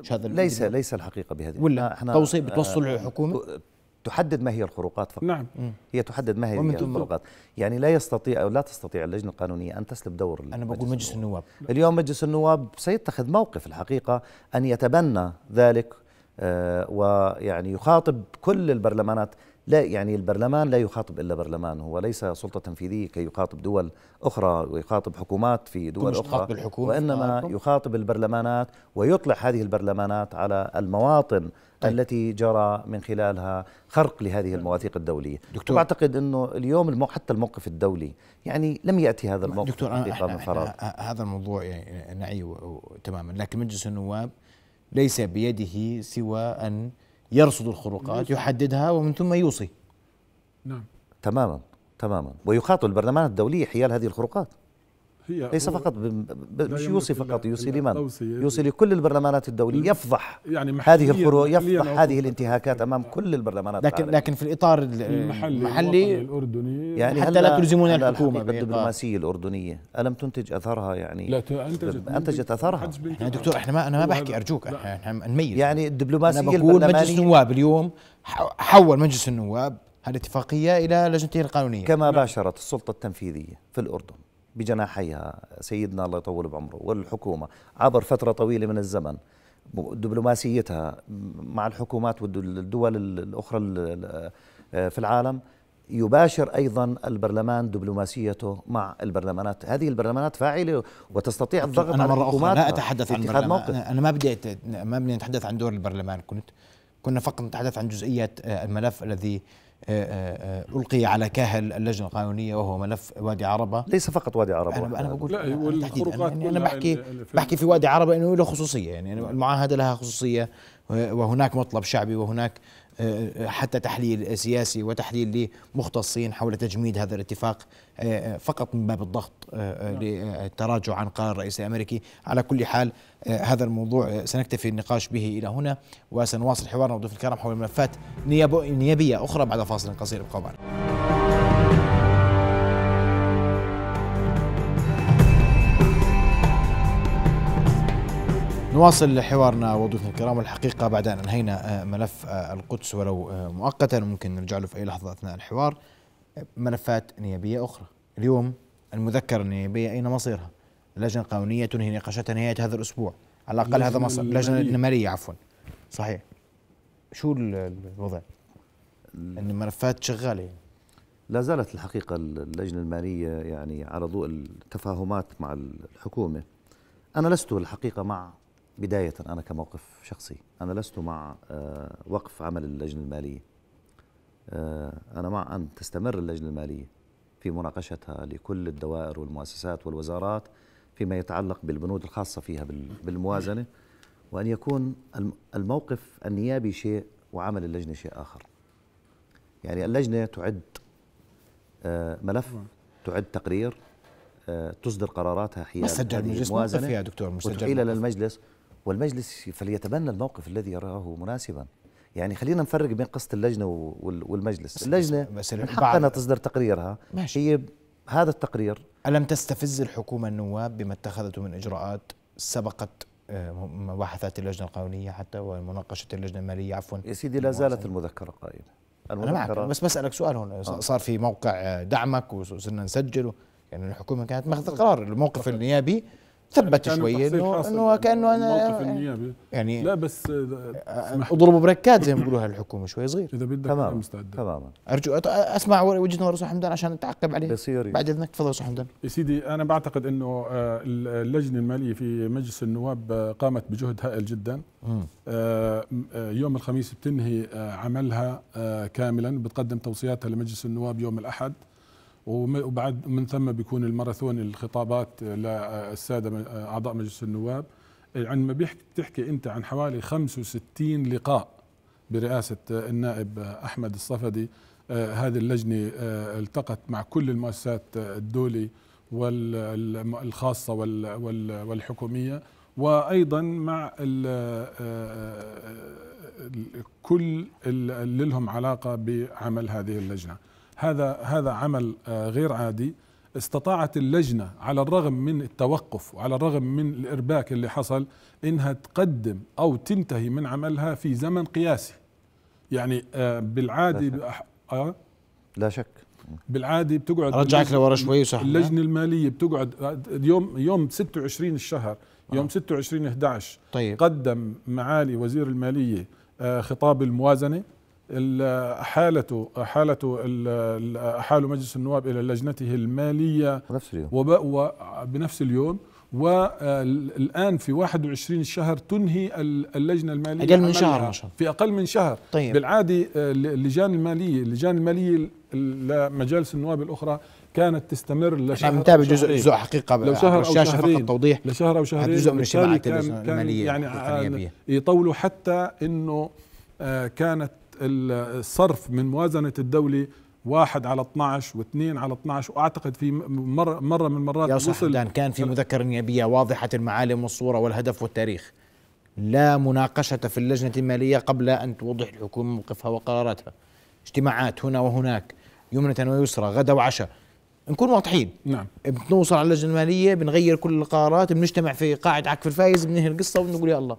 مش هذا ليس ليس الحقيقه بهذه ولا احنا توصي بتوصل الحكومه آه، تحدد ما هي الخروقات فقط نعم هي تحدد ما هي الخروقات يعني لا يستطيع أو لا تستطيع اللجنة القانونية أن تسلب دور أنا بقول مجلس النواب اليوم مجلس النواب سيتخذ موقف الحقيقة أن يتبنى ذلك آه، ويعني يخاطب كل البرلمانات لا يعني البرلمان لا يخاطب الا برلمان هو ليس سلطه تنفيذيه كي يخاطب دول اخرى ويخاطب حكومات في دول اخرى وانما يخاطب البرلمانات ويطلع هذه البرلمانات على المواطن طيب. التي جرى من خلالها خرق لهذه المواثيق الدولية دكتور أعتقد أنه اليوم المو حتى الموقف الدولي يعني لم يأتي هذا الموقف دكتور أنا من فراغ هذا الموضوع يعني نعي تماما لكن مجلس النواب ليس بيده سوى أن يرصد الخروقات يحددها ومن ثم يوصي نعم تماما تماما ويخاطب البرلمان الدولي حيال هذه الخروقات هي ليس فقط مش يوصي فقط يوصي لمن؟ يوصي لكل البرلمانات الدولية يفضح يعني هذه الخروج يفضح هذه الانتهاكات أمام كل البرلمانات لكن العالمية. لكن في الإطار المحلي, المحلي الأردني يعني حتى لا تلزمون الحكومة الدبلوماسية الأردنية ألم تنتج أثرها يعني؟ لا أنتجت أنتجت أثرها يا دكتور احنا ما أنا ما بحكي أرجوك احنا نميز يعني الدبلوماسية البرلمانيه بقول مجلس النواب اليوم حول مجلس النواب الاتفاقيه إلى لجنته القانونية كما باشرت السلطة التنفيذية في الأردن بجناحيها سيدنا الله يطول بعمره والحكومة عبر فترة طويلة من الزمن دبلوماسيتها مع الحكومات والدول الأخرى في العالم يباشر ايضا البرلمان دبلوماسيته مع البرلمانات، هذه البرلمانات فاعله وتستطيع الضغط أنا على مرة أخرى لا اتحدث عن البرلمان موقف. انا ما بدي ما بدي أتحدث عن دور البرلمان كنت كنا فقط نتحدث عن جزئيه آه، الملف الذي آه، آه، آه، القي على كاهل اللجنه القانونيه وهو ملف وادي عربه ليس فقط وادي عربه انا انا بقول لا أنا, انا بحكي بحكي في وادي عربه انه له خصوصيه يعني نعم. المعاهده لها خصوصيه وهناك مطلب شعبي وهناك آه، حتى تحليل سياسي وتحليل لمختصين حول تجميد هذا الاتفاق آه، آه، فقط من باب الضغط للتراجع نعم. عن قرار الرئيس الامريكي على كل حال هذا الموضوع سنكتفي النقاش به الى هنا وسنواصل حوارنا وضيف الكرام حول ملفات نيابيه اخرى بعد فاصل قصير ابقوا معنا نواصل حوارنا وضيوفنا الكرام والحقيقه بعد ان انهينا آه، ملف آه، القدس ولو آه، مؤقتا ممكن نرجع له في اي لحظه اثناء الحوار ملفات نيابيه اخرى اليوم المذكره النيابيه اين مصيرها؟ لجنه قانونيه تنهي نقاشاتها نهايه هذا الاسبوع على الاقل هذا مصر لجنه ماليه عفوا صحيح شو الوضع؟ ان الملفات شغاله يعني. لا زالت الحقيقه اللجنه الماليه يعني على ضوء التفاهمات مع الحكومه انا لست الحقيقه مع بداية أنا كموقف شخصي أنا لست مع آه، وقف عمل اللجنة المالية آه، أنا مع أن تستمر اللجنة المالية في مناقشتها لكل الدوائر والمؤسسات والوزارات فيما يتعلق بالبنود الخاصة فيها بالموازنة وأن يكون الموقف النيابي شيء وعمل اللجنة شيء آخر يعني اللجنة تعد آه، ملف تعد تقرير تصدر قراراتها حيال مسجل مجلس الموازنة يا دكتور مسجل وتحيل للمجلس والمجلس فليتبنى الموقف الذي يراه مناسبا يعني خلينا نفرق بين قصه اللجنه والمجلس اللجنه من حقنا تصدر تقريرها ماشي. هي هذا التقرير الم تستفز الحكومه النواب بما اتخذته من اجراءات سبقت آه، مباحثات اللجنه القانونيه حتى ومناقشه اللجنه الماليه عفوا يا سيدي لا زالت المذكره قائمه المذكرة انا معك بس بسالك سؤال هون آه. صار في موقع آه، دعمك وصرنا نسجل يعني الحكومه كانت ماخذة قرار الموقف النيابي ثبت شوي انه انه كانه انا يعني لا بس آه، اضربوا بريكات زي ما بيقولوها الحكومه شوي صغير اذا بدك تمام مستعد تماما ارجو اسمع وجهه نظر استاذ حمدان عشان نتعقب عليه بصير بعد اذنك تفضل استاذ حمدان يا سيدي انا بعتقد انه آه، اللجنه الماليه في مجلس النواب آه، قامت بجهد هائل جدا يوم الخميس بتنهي عملها كاملا بتقدم توصياتها لمجلس النواب يوم الاحد وبعد من ثم بيكون الماراثون الخطابات للساده اعضاء مجلس النواب عندما بتحكي انت عن حوالي 65 لقاء برئاسه النائب احمد الصفدي هذه اللجنه التقت مع كل المؤسسات الدولي والخاصه والحكوميه وايضا مع كل اللي لهم علاقه بعمل هذه اللجنه هذا هذا عمل آه، غير عادي استطاعت اللجنة على الرغم من التوقف وعلى الرغم من الإرباك اللي حصل إنها تقدم أو تنتهي من عملها في زمن قياسي يعني آه، بالعادي لا شك, آه لا شك. بالعادي بتقعد رجعك لورا شوي صح اللجنه الماليه بتقعد آه، يوم يوم 26 الشهر يوم 26 11 طيب. قدم معالي وزير الماليه خطاب الموازنه أحالته أحالته أحال مجلس النواب إلى لجنته المالية نفس اليوم وبنفس اليوم والآن في 21 شهر تنهي اللجنة المالية أقل من شهر ما شاء في أقل من شهر طيب بالعادة اللجان المالية اللجان المالية لمجالس النواب الأخرى كانت تستمر لشهر احنا بنتابع جزء جزء حقيقه لو شهر او شهرين فقط توضيح لشهر او شهرين جزء من الاجتماعات الماليه يعني يطولوا حتى انه آه، كانت الصرف من موازنة الدولة واحد على 12 واثنين على 12 واعتقد في مرة, مرة من المرات يا وصل كان في مذكرة نيابية واضحة المعالم والصورة والهدف والتاريخ لا مناقشة في اللجنة المالية قبل أن توضح الحكومة موقفها وقراراتها اجتماعات هنا وهناك يمنة ويسرى غدا وعشاء نكون واضحين نعم بنوصل على اللجنه الماليه بنغير كل القرارات بنجتمع في قاعه عكف الفايز بننهي القصه وبنقول يا الله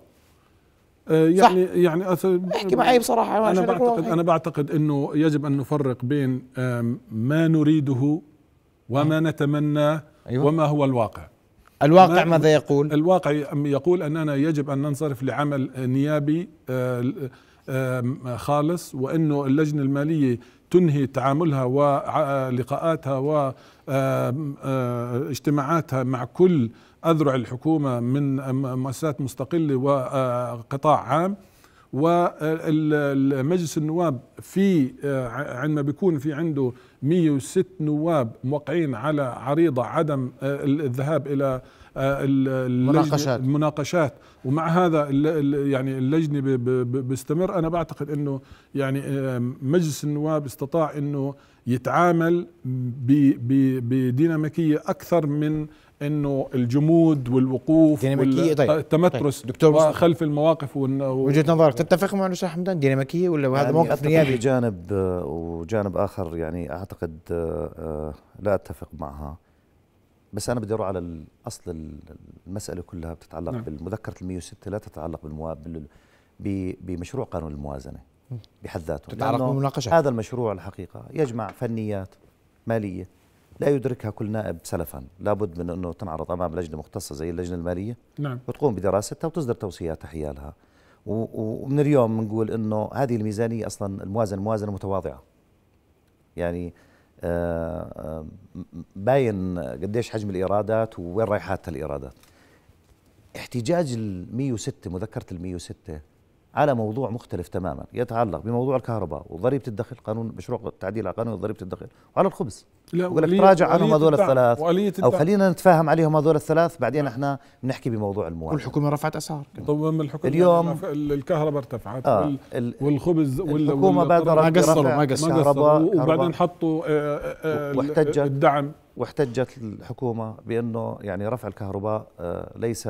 آه، يعني صح. يعني أث... احكي معي بصراحه انا بعتقد انا بعتقد انه يجب ان نفرق بين ما نريده وما أيوه. نتمناه أيوة. وما هو الواقع الواقع ما ماذا يقول؟ الواقع يقول اننا يجب ان ننصرف لعمل نيابي آه، خالص وانه اللجنه الماليه تنهي تعاملها ولقاءاتها آه، واجتماعاتها مع كل أذرع الحكومة من مؤسسات مستقلة وقطاع عام ومجلس النواب في عندما بيكون في عنده 106 نواب موقعين على عريضة عدم الذهاب إلى آه، المناقشات المناقشات ومع هذا يعني اللجنه بيستمر انا بعتقد انه يعني آه، مجلس النواب استطاع انه يتعامل بديناميكيه اكثر من انه الجمود والوقوف ديناميكيه طيب آه، التمترس طيب. دكتور خلف المواقف وجهه نظرك تتفق مع الاستاذ حمدان ديناميكيه ولا هذا يعني موقف نيابي؟ جانب وجانب اخر يعني اعتقد لا اتفق معها بس انا بدي اروح على الاصل المساله كلها بتتعلق نعم. بالمذكره ال 106 لا تتعلق بالموا... بال... ب... بمشروع قانون الموازنه بحد ذاته تتعلق بمناقشه هذا المشروع الحقيقه يجمع فنيات ماليه لا يدركها كل نائب سلفا لابد من انه تنعرض امام لجنه مختصه زي اللجنه الماليه نعم وتقوم بدراستها وتصدر توصيات حيالها و... ومن اليوم بنقول انه هذه الميزانيه اصلا الموازنه موازنه متواضعه يعني آه، آه، باين قديش حجم الايرادات ووين رايحات الايرادات احتجاج ال 106 مذكره ال 106 على موضوع مختلف تماما يتعلق بموضوع الكهرباء وضريبه الدخل قانون مشروع تعديل على قانون ضريبه الدخل وعلى الخبز يقول لك تراجع عنهم هذول الثلاث او خلينا نتفاهم عليهم هذول الثلاث بعدين احنا بنحكي بموضوع الموارد والحكومه رفعت اسعار طب الحكومه اليوم يعني الكهرباء ارتفعت آه والخبز والحكومه بادرت ما قصروا ما قصروا وبعدين حطوا آه، آه، واحتجت الدعم واحتجت الحكومه بانه يعني رفع الكهرباء آه، ليس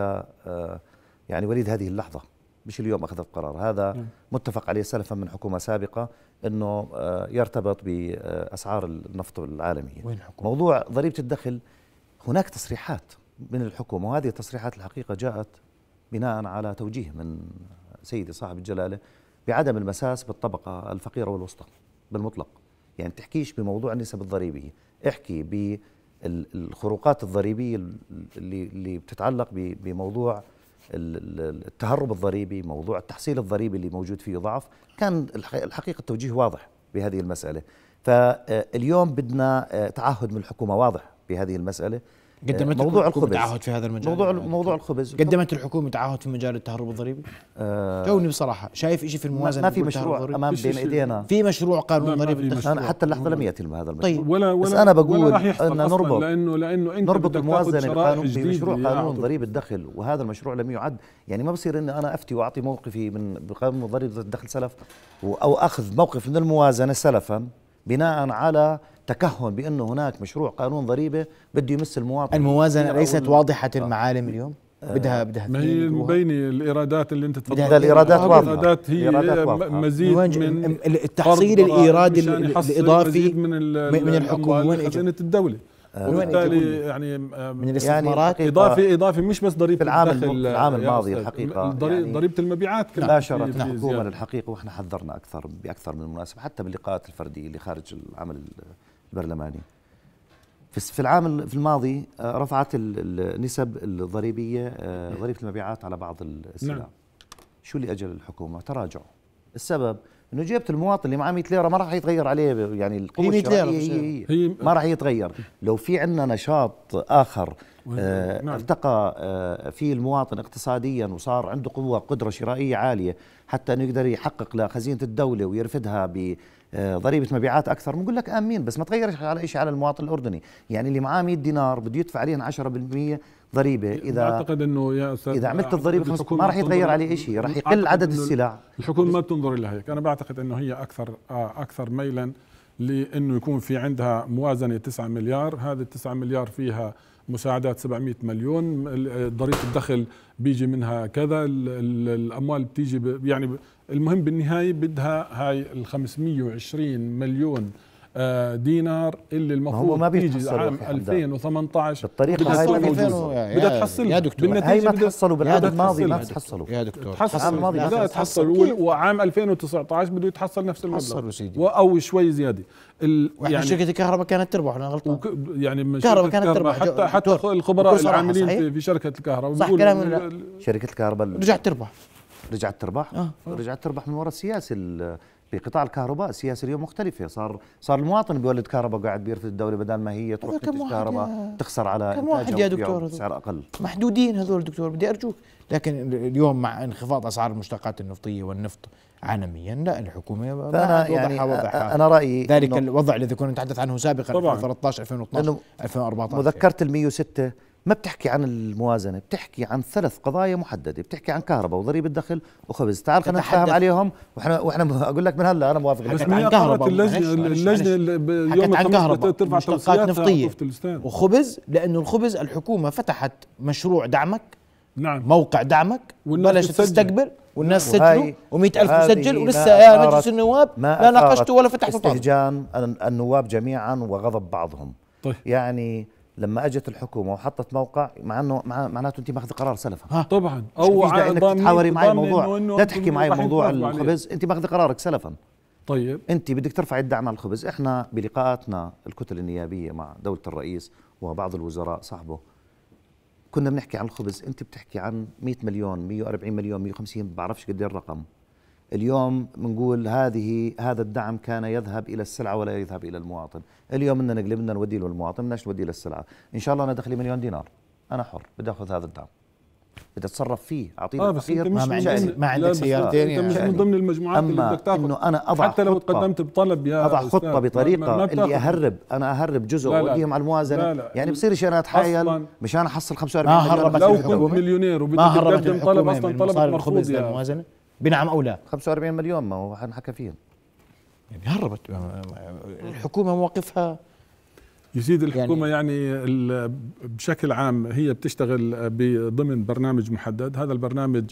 يعني وليد هذه اللحظه مش اليوم اخذ القرار هذا نعم. متفق عليه سلفا من حكومه سابقه انه آه، يرتبط باسعار النفط العالميه وين حكومة؟ موضوع ضريبه الدخل هناك تصريحات من الحكومه وهذه التصريحات الحقيقه جاءت بناء على توجيه من سيدي صاحب الجلاله بعدم المساس بالطبقه الفقيره والوسطى بالمطلق يعني تحكيش بموضوع النسب الضريبيه احكي بالخروقات الضريبيه اللي اللي بتتعلق بموضوع التهرب الضريبي موضوع التحصيل الضريبي اللي موجود فيه ضعف كان الحقيقة التوجيه واضح بهذه المسألة فاليوم بدنا آه، تعهد من الحكومة واضح بهذه المسألة قدمت موضوع الخبز تعهد في هذا المجال موضوع موضوع الخبز قدمت الحكومه تعهد في مجال التهرب الضريبي؟ أه جاوبني بصراحه شايف شيء في الموازنه ما في مشروع امام بين ايدينا في مشروع قانون ضريبي حتى اللحظه لم يتم طيب. هذا المشروع طيب ولا ولا بس انا بقول ان نربط لانه لانه انت نربط الموازنه القانون بمشروع قانون ضريبه الدخل وهذا المشروع لم يعد يعني ما بصير اني انا افتي واعطي موقفي من قانون ضريبه الدخل سلف او اخذ موقف من الموازنه سلفا بناء على تكهن بأنه هناك مشروع قانون ضريبة بده يمس المواطن الموازنة ليست واضحة آه. المعالم اليوم آه. بدها بدها ما هي مبينه الايرادات اللي انت تفضلت الايرادات واضحه الايرادات هي مزيد من التحصيل الايرادي الاضافي من من الحكومه وين خزينه الدوله آه. وبالتالي يعني من يعني الاستثمارات يعني اضافي اضافي مش بس ضريبه العام العام الماضي الحقيقه يعني ضريبه المبيعات كانت باشرت الحكومه للحقيقه واحنا حذرنا اكثر باكثر من مناسبه حتى باللقاءات الفرديه اللي خارج العمل برلماني في العام في الماضي آه، رفعت النسب الضريبيه آه، نعم. ضريبه المبيعات على بعض السلع نعم. شو اللي اجل الحكومه تراجع السبب انه جيبه المواطن اللي معاه 100 ليره ما راح يتغير عليه يعني القوه الشرائيه هي, هي, هي ما راح يتغير لو في عندنا نشاط اخر آه نعم. ارتقى آه فيه المواطن اقتصاديا وصار عنده قوه قدره شرائيه عاليه حتى انه يقدر يحقق لخزينه الدوله ويرفدها ب آه، ضريبه مبيعات اكثر بنقول لك امين بس ما تغيرش على شيء على المواطن الاردني يعني اللي معاه 100 دينار بده يدفع عليهم 10% ضريبه اذا اعتقد انه يا استاذ اذا عملت الضريبه ما راح يتغير عليه شيء راح يقل عدد السلع الحكومه ما بتنظر الى هيك انا بعتقد انه هي اكثر آه، اكثر ميلا لانه يكون في عندها موازنه 9 مليار هذه 9 مليار فيها مساعدات 700 مليون ضريبه الدخل بيجي منها كذا الاموال بتيجي يعني المهم بالنهايه بدها هاي ال 520 مليون آه، دينار اللي المفروض ما بيجي عام 2018 بالطريقه هاي بدها تحصلها يا دكتور هاي ما تحصلوا بالعام الماضي ما تحصلوا يا دكتور تحصل الماضي ما تحصل وعام 2019 بده يتحصل نفس المبلغ او شوي زياده ال... يعني شركه الكهرباء كانت تربح انا غلطان وك... يعني الكهرباء كانت تربح حتى حتى الخبراء العاملين صحيح؟ في شركه الكهرباء صح كلام شركه الكهرباء رجعت تربح رجعت تربح آه. رجعت تربح من وراء السياسه في قطاع الكهرباء السياسه اليوم مختلفه صار صار المواطن بيولد كهرباء قاعد بيرفد الدوله بدل ما هي تروح تنتج كهرباء تخسر على كم واحد يا دكتور سعر اقل محدودين هذول دكتور بدي ارجوك لكن اليوم مع انخفاض اسعار المشتقات النفطيه والنفط عالميا لا الحكومه وضعها يعني وضعها انا رايي ذلك الوضع الذي كنا نتحدث عنه سابقا 2013 2012 2014 مذكره ال 106 ما بتحكي عن الموازنة بتحكي عن ثلاث قضايا محددة بتحكي عن كهرباء وضريبة دخل وخبز تعال خلينا نتفاهم عليهم وإحنا وإحنا أقول لك من هلا أنا موافق بس عن كهرباء اللجنة اللجنة يوم عن كهرباء ترفع مشتقات نفطية وخبز لأنه الخبز الحكومة فتحت مشروع دعمك نعم موقع دعمك بلشت تستقبل والناس نعم. سجلوا و100 ألف مسجل ولسه يا مجلس النواب لا ناقشته ولا فتحته استهجان النواب جميعا وغضب بعضهم طيب. يعني لما اجت الحكومه وحطت موقع مع انه معناته انت ماخذ قرار سلفا ها طبعا او انك تحاوري معي الموضوع لا تحكي معي موضوع الخبز انت ماخذ قرارك سلفا طيب انت بدك ترفعي الدعم على الخبز احنا بلقاءاتنا الكتل النيابيه مع دوله الرئيس وبعض الوزراء صاحبه كنا بنحكي عن الخبز انت بتحكي عن 100 مليون 140 مليون 150 بعرفش قد إيه الرقم اليوم بنقول هذه هذا الدعم كان يذهب الى السلعه ولا يذهب الى المواطن اليوم بدنا نقلب بدنا نودي للمواطن المواطن بدناش نودي له ان شاء الله انا دخلي مليون دينار انا حر بدي اخذ هذا الدعم بتتصرف فيه اعطيني آه بس انت مش ما, عندك ما عندك سيارتين انت مش يعني من ضمن المجموعات أما اللي بدك تاخذ انه انا اضع حتى لو تقدمت بطلب يا اضع خطه بطريقه ما ما اللي اهرب انا اهرب جزء واوديهم على الموازنه لا لا يعني بصيرش انا اتحايل مشان احصل 45 ما هربت لو كنت مليونير وبدك تقدم طلب اصلا طلب مرفوض يا الموازنه بنعم او لا 45 مليون ما هو حنحكى فيهم يعني هربت الحكومه مواقفها يزيد يعني الحكومه يعني, يعني بشكل عام هي بتشتغل ضمن برنامج محدد هذا البرنامج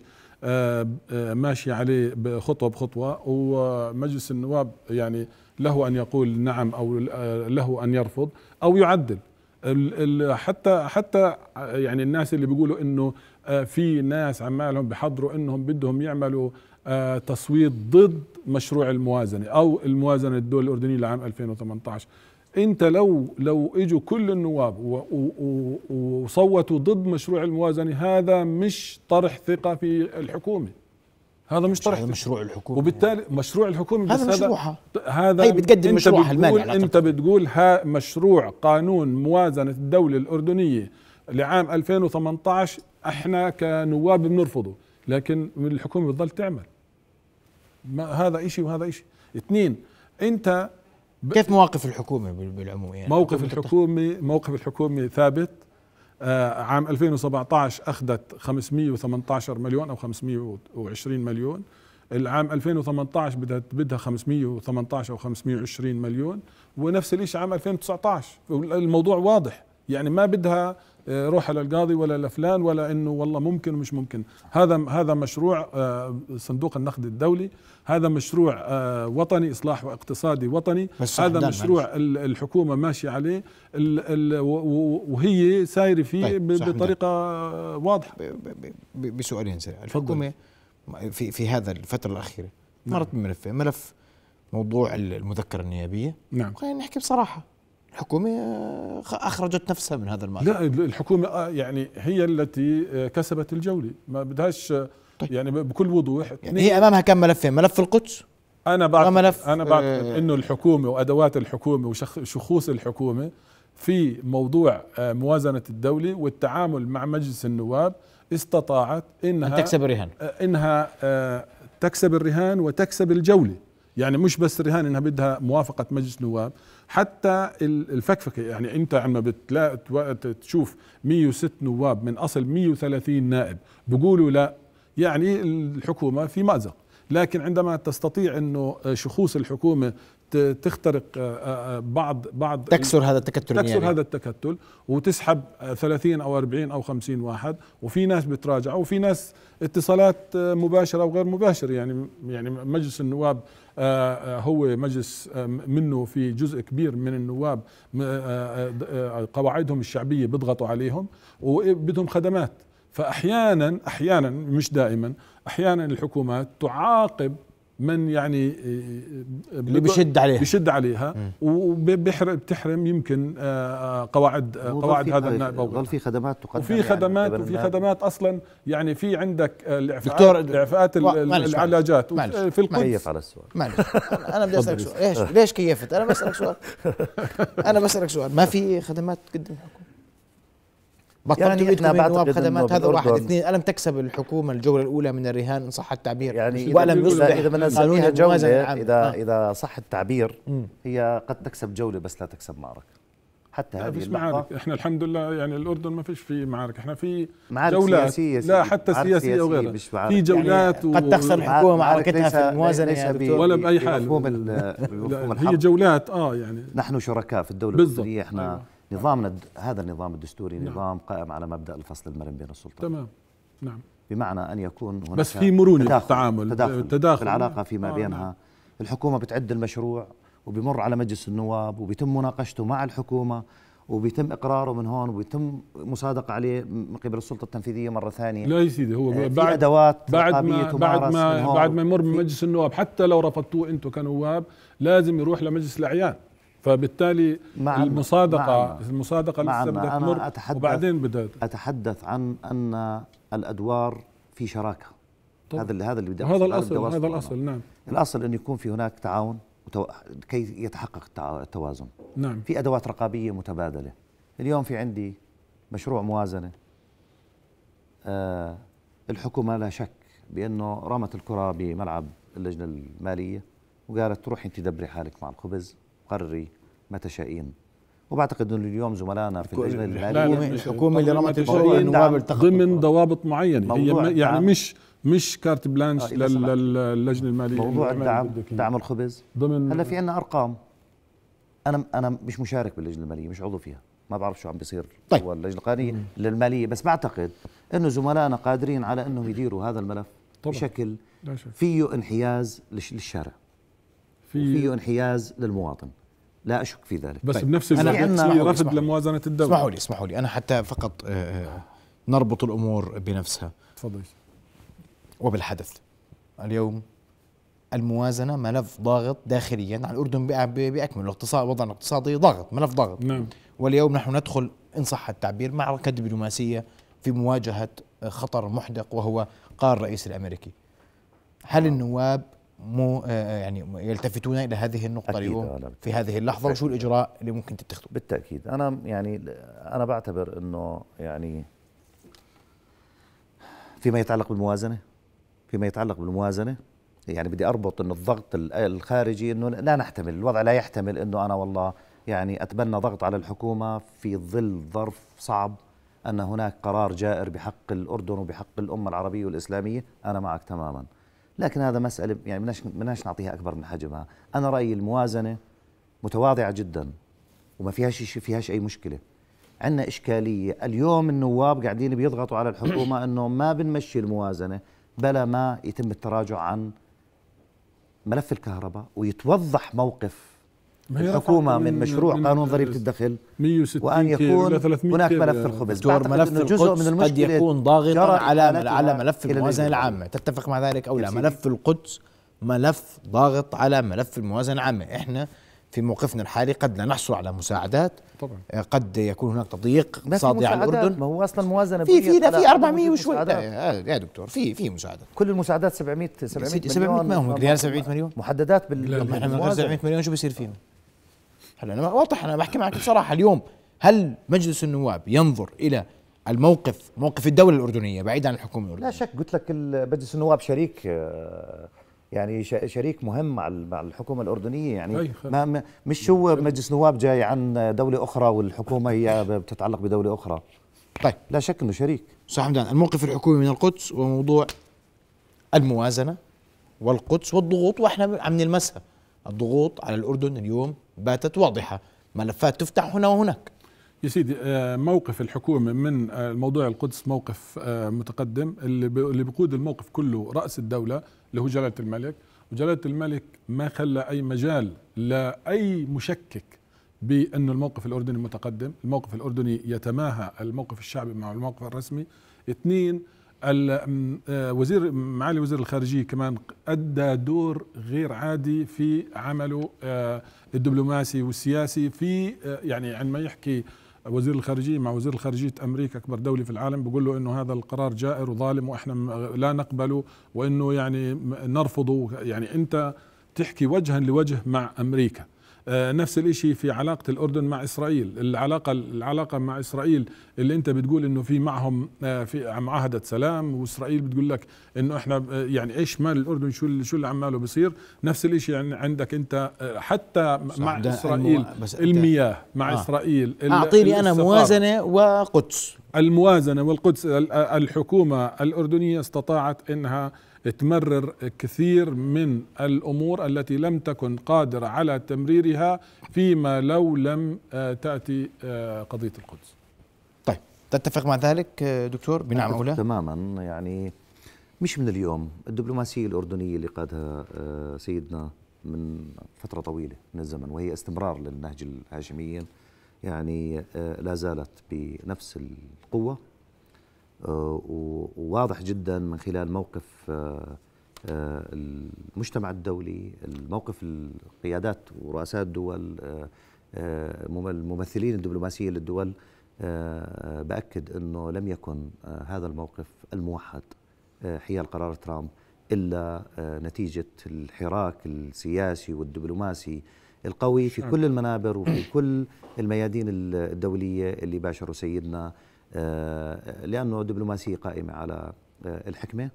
آه، آه، ماشي عليه خطوه بخطوه ومجلس النواب يعني له ان يقول نعم او آه، له ان يرفض او يعدل حتى حتى يعني الناس اللي بيقولوا انه في ناس عمالهم بحضروا انهم بدهم يعملوا تصويت ضد مشروع الموازنه او الموازنه الدول الاردنيه لعام 2018 انت لو لو اجوا كل النواب وصوتوا ضد مشروع الموازنه هذا مش طرح ثقه في الحكومه هذا مش طرح هذا مشروع الحكومه وبالتالي مشروع الحكومه هذا مشروعها هذا هي طيب، بتقدم مشروعها المالي على انت بتقول ها مشروع قانون موازنه الدوله الاردنيه لعام 2018 احنا كنواب بنرفضه لكن الحكومه بتضل تعمل ما هذا شيء وهذا شيء اثنين انت كيف مواقف الحكومه بالعموم يعني موقف الحكومه موقف الحكومه ثابت آه عام 2017 اخذت 518 مليون او 520 مليون العام 2018 بدها بدها 518 او 520 مليون ونفس الشيء عام 2019 الموضوع واضح يعني ما بدها آه، روح للقاضي ولا لفلان ولا انه والله ممكن ومش ممكن هذا هذا مشروع آه، صندوق النقد الدولي هذا مشروع آه، وطني اصلاح اقتصادي وطني هذا مشروع معلش. الحكومه ماشيه عليه الـ الـ وهي سايره فيه طيب بطريقه واضحه بسؤالين سريع الحكومه في في هذا الفتره الاخيره مرت نعم. بملفين ملف موضوع المذكره النيابيه نعم خلينا نحكي بصراحه الحكومة آه، أخرجت نفسها من هذا المال لا الحكومة آه، يعني هي التي آه، كسبت الجولة ما بدهاش طيب. يعني بكل وضوح يعني هي أمامها كم ملفين يعني ملف القدس أنا بعتقد ملف أنا بعتقد آه إنه الحكومة وأدوات الحكومة وشخوص الحكومة في موضوع موازنة الدولة والتعامل مع مجلس النواب استطاعت إنها أن تكسب الرهان إنها تكسب الرهان وتكسب الجولة يعني مش بس رهان إنها بدها موافقة مجلس نواب حتى الفكفكه يعني انت عما بتلاقي وقت تشوف 106 نواب من اصل 130 نائب بقولوا لا يعني الحكومه في مازق لكن عندما تستطيع انه شخوص الحكومه تخترق آه، آه، آه، بعض بعض تكسر هذا التكتل تكسر يعني. هذا التكتل وتسحب 30 او 40 او 50 واحد وفي ناس بتراجع وفي ناس اتصالات مباشره وغير مباشره يعني يعني مجلس النواب آه، آه، هو مجلس آه، منه في جزء كبير من النواب قواعدهم الشعبيه بيضغطوا عليهم وبدهم خدمات فاحيانا احيانا مش دائما احيانا الحكومات تعاقب من يعني اللي بيشد عليها بيشد عليها بتحرم يمكن آه، آه، قواعد آه، قواعد هذا النائب او في خدمات تقدم وفي يعني خدمات يعني وفي خدمات اصلا يعني في عندك الاعفاءات دكتور الاعفاءات العلاجات في القدس كيف على السؤال معلش انا بدي اسالك سؤال ليش ليش كيفت انا بسالك سؤال انا بسالك سؤال ما في خدمات تقدمها يعني احنا خدمات هذا واحد اثنين الم تكسب الحكومه الجوله الاولى من الرهان ان صح التعبير يعني ولم يصبح اذا بدنا جوله اذا آه. اذا صح التعبير هي قد تكسب جوله بس لا تكسب معركه حتى هذه فيش معارك احنا الحمد لله يعني الاردن ما فيش في معارك احنا في معارك جولات سياسية لا حتى سياسيه وغيرها في يعني جولات يعني و... قد تخسر الحكومه معركتها في الموازنه ليس بي يعني ولا باي حال هي جولات اه يعني نحن شركاء في الدوله الاردنيه احنا أيوة. نظامنا هذا النظام الدستوري نعم. نظام قائم على مبدا الفصل المرن بين السلطات تمام نعم بمعنى ان يكون هناك بس في مرونه تداخل في التعامل تداخل, تداخل في العلاقه فيما آه بينها نعم. الحكومه بتعد المشروع وبمر على مجلس النواب وبيتم مناقشته مع الحكومه وبيتم اقراره من هون وبيتم مصادقه عليه من قبل السلطه التنفيذيه مره ثانيه لا يا سيدي هو آه، بعد ادوات بعد ما بعد ما بعد ما يمر من مجلس النواب حتى لو رفضتوه انتم كنواب لازم يروح لمجلس الاعيان فبالتالي مع المصادقه مع المصادقه لسه بدها تمر أتحدث وبعدين بدات اتحدث عن ان الادوار في شراكه طبعا. هذا اللي هذا اللي بدي هذا الاصل هذا, الاصل نعم الاصل انه يكون في هناك تعاون وتو... كي يتحقق التوازن نعم في ادوات رقابيه متبادله اليوم في عندي مشروع موازنه آه الحكومه لا شك بانه رمت الكره بملعب اللجنه الماليه وقالت روحي انت دبري حالك مع الخبز قرري ما تشائين وبعتقد انه اليوم زملائنا في اللجنه الماليه الحكومه اللي رمت الفرع ضمن ضوابط معينه هي يعني مش مش كارت آه، بلانش للجنه الماليه موضوع يعني الدعم دعم الخبز ضمن هلا في عندنا ارقام انا انا مش مشارك باللجنه الماليه مش عضو فيها ما بعرف شو عم بيصير طيب. اللجنه القانونيه للماليه بس بعتقد انه زملائنا قادرين على انهم يديروا هذا الملف طبعا. بشكل فيه انحياز للشارع فيه, فيه انحياز للمواطن لا اشك في ذلك بس طيب. بنفس الوقت في رفض لموازنه الدوله اسمحوا لي اسمحوا لي انا حتى فقط آه، آه، نربط الامور بنفسها تفضل وبالحدث اليوم الموازنه ملف ضاغط داخليا على الاردن باكمله الاقتصاد وضع الاقتصادي ضاغط ملف ضاغط نعم واليوم نحن ندخل ان صح التعبير معركه دبلوماسيه في مواجهه خطر محدق وهو قرار الرئيس الامريكي هل آه. النواب مو آه، آه، يعني يلتفتون الى هذه النقطه اليوم آه، نعم. في هذه اللحظه وشو الاجراء اللي ممكن تتخذه؟ بالتاكيد انا يعني انا بعتبر انه يعني فيما يتعلق بالموازنه فيما يتعلق بالموازنه يعني بدي اربط انه الضغط الخارجي انه لا نحتمل الوضع لا يحتمل انه انا والله يعني اتبنى ضغط على الحكومه في ظل ظرف صعب ان هناك قرار جائر بحق الاردن وبحق الامه العربيه والاسلاميه انا معك تماما لكن هذا مسألة يعني بدناش نعطيها أكبر من حجمها أنا رأيي الموازنة متواضعة جدا وما فيهاش فيهاش أي مشكلة عندنا إشكالية اليوم النواب قاعدين بيضغطوا على الحكومة أنه ما بنمشي الموازنة بلا ما يتم التراجع عن ملف الكهرباء ويتوضح موقف الحكومه من, مشروع من قانون ضريبه الدخل 160 وان يكون هناك ملف الخبز دور ملف جزء من المشكله قد يكون ضاغطا على على ملف الموازنه العامه تتفق مع ذلك او لا ملف القدس ملف ضاغط على ملف الموازنه العامه احنا في موقفنا الحالي قد لا نحصل على مساعدات طبعا آه، قد يكون هناك تضييق اقتصادي على الاردن ما هو اصلا موازنه في في في 400 وشوي آه، آه، يا دكتور في في مساعدات كل المساعدات 700 700 مليون 700 مليون محددات بال 700 مليون شو بيصير فيهم هلا انا واضح انا بحكي معك بصراحه اليوم هل مجلس النواب ينظر الى الموقف موقف الدوله الاردنيه بعيد عن الحكومه الاردنيه لا شك قلت لك مجلس النواب شريك آه، يعني شريك مهم مع مع الحكومه الاردنيه يعني ما مش هو مجلس نواب جاي عن دوله اخرى والحكومه هي بتتعلق بدوله اخرى طيب لا شك انه شريك استاذ حمدان الموقف الحكومي من القدس وموضوع الموازنه والقدس والضغوط واحنا عم نلمسها الضغوط على الاردن اليوم باتت واضحة ملفات تفتح هنا وهناك يا سيدي آه، موقف الحكومة من آه، موضوع القدس موقف آه، متقدم اللي بقود الموقف كله رأس الدولة اللي هو جلالة الملك وجلالة الملك ما خلى أي مجال لأي مشكك بأن الموقف الأردني متقدم الموقف الأردني يتماهى الموقف الشعبي مع الموقف الرسمي اثنين آه، وزير معالي وزير الخارجيه كمان ادى دور غير عادي في عمله آه، الدبلوماسي والسياسي في آه، يعني عندما يحكي وزير الخارجيه مع وزير الخارجيه امريكا اكبر دوله في العالم بقول له انه هذا القرار جائر وظالم واحنا لا نقبله وانه يعني نرفضه يعني انت تحكي وجها لوجه مع امريكا آه، نفس الشيء في علاقه الاردن مع اسرائيل العلاقه العلاقه مع اسرائيل اللي انت بتقول انه في معهم آه، في معاهده سلام واسرائيل بتقول لك انه احنا آه، يعني ايش مال الاردن شو شو اللي عماله بيصير نفس الشيء يعني عندك انت حتى مع اسرائيل المياه مع آه. اسرائيل اعطيني انا موازنه وقدس الموازنه والقدس الحكومه الاردنيه استطاعت انها تمرر كثير من الامور التي لم تكن قادره على تمريرها فيما لو لم آه، تاتي آه، قضيه القدس. طيب تتفق مع ذلك آه، دكتور بنعم او تماما يعني مش من اليوم الدبلوماسيه الاردنيه اللي قادها سيدنا من فتره طويله من الزمن وهي استمرار للنهج الهاشمي يعني لا زالت بنفس القوه آه، وواضح جدا من خلال موقف آه، آه، المجتمع الدولي الموقف القيادات ورؤساء الدول الممثلين الدبلوماسيين للدول باكد انه لم يكن هذا الموقف الموحد حيال قرار ترامب الا نتيجه الحراك السياسي والدبلوماسي القوي في كل المنابر وفي كل الميادين الدوليه اللي باشروا سيدنا آه، لأنه الدبلوماسية قائمة على آه، الحكمة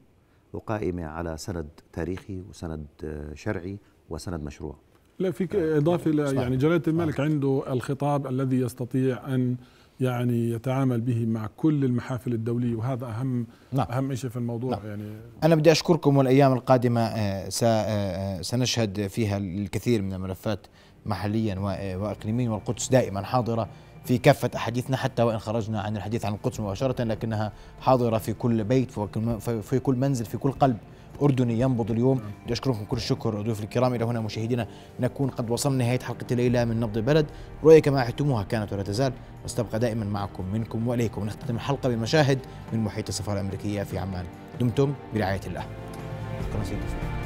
وقائمة على سند تاريخي وسند آه، شرعي وسند مشروع لا فيك إضافة يعني جلالة الملك عنده الخطاب الذي يستطيع أن يعني يتعامل به مع كل المحافل الدولية وهذا أهم نعم. أهم شيء في الموضوع نعم. يعني أنا بدي أشكركم والأيام القادمة سنشهد فيها الكثير من الملفات محليا وإقليميا والقدس دائما حاضرة في كافة أحاديثنا حتى وإن خرجنا عن الحديث عن القدس مباشرة لكنها حاضرة في كل بيت في كل منزل في كل قلب أردني ينبض اليوم بدي أشكركم كل الشكر ضيوف الكرام إلى هنا مشاهدينا نكون قد وصلنا نهاية حلقة الليلة من نبض بلد رؤية كما أحتموها كانت ولا تزال واستبقى دائما معكم منكم وإليكم نختتم الحلقة بمشاهد من محيط السفارة الأمريكية في عمان دمتم برعاية الله شكرا سيدي